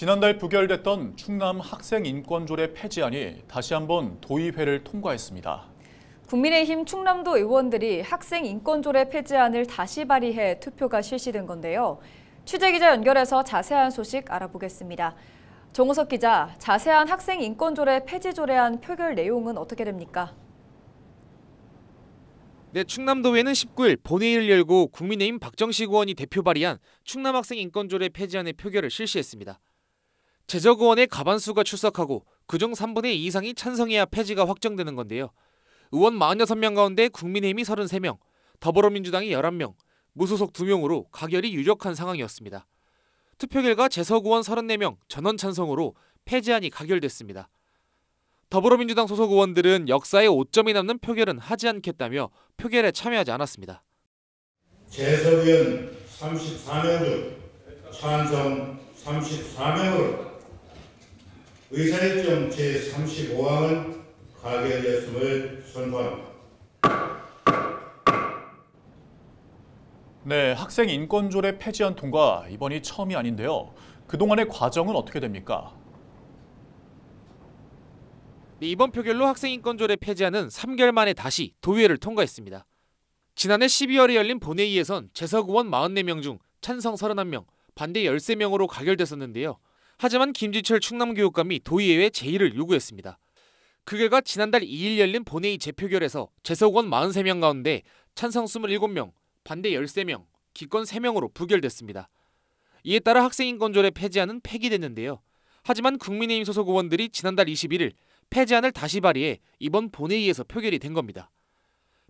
지난달 부결됐던 충남 학생인권조례 폐지안이 다시 한번 도의회를 통과했습니다. 국민의힘 충남도 의원들이 학생인권조례 폐지안을 다시 발의해 투표가 실시된 건데요. 취재기자 연결해서 자세한 소식 알아보겠습니다. 정우석 기자, 자세한 학생인권조례 폐지조례안 표결 내용은 어떻게 됩니까? 네, 충남도회는 19일 본회의를 열고 국민의힘 박정식 의원이 대표 발의한 충남학생인권조례 폐지안의 표결을 실시했습니다. 제적의원의 가반수가 출석하고 그중 3분의 2 이상이 찬성해야 폐지가 확정되는 건데요. 의원 46명 가운데 국민의힘이 33명, 더불어민주당이 11명, 무소속 2명으로 가결이 유력한 상황이었습니다. 투표 결과 재석 의원 34명 전원 찬성으로 폐지안이 가결됐습니다. 더불어민주당 소속 의원들은 역사에 5점이 남는 표결은 하지 않겠다며 표결에 참여하지 않았습니다. 재석 의원 34명 중 찬성 34명으로 의사일정 제35항은 가결되었음을 선포합니다. 네, 학생 인권조례 폐지안 통과 이번이 처음이 아닌데요. 그동안의 과정은 어떻게 됩니까? 네, 이번 표결로 학생 인권조례 폐지안은 3개월 만에 다시 도의회를 통과했습니다. 지난해 12월에 열린 본회의에선 재석 의원 44명 중 찬성 31명, 반대 13명으로 가결됐었는데요. 하지만 김지철 충남교육감이 도의회에 제의를 요구했습니다. 그결과 지난달 2일 열린 본회의 재표결에서 재석원 43명 가운데 찬성 27명, 반대 13명, 기권 3명으로 부결됐습니다. 이에 따라 학생인권조례 폐지안은 폐기됐는데요. 하지만 국민의힘 소속 의원들이 지난달 21일 폐지안을 다시 발의해 이번 본회의에서 표결이 된 겁니다.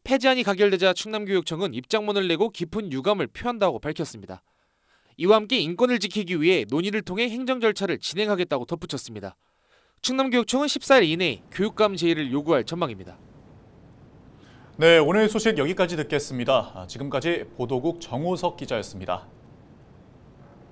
폐지안이 가결되자 충남교육청은 입장문을 내고 깊은 유감을 표한다고 밝혔습니다. 이와 함께 인권을 지키기 위해 논의를 통해 행정 절차를 진행하겠다고 덧붙였습니다. 충남교육청은 14일 이내 교육감 제의를 요구할 전망입니다. 네, 오늘 소식 여기까지 듣겠습니다. 아, 지금까지 보도국 정호석 기자였습니다.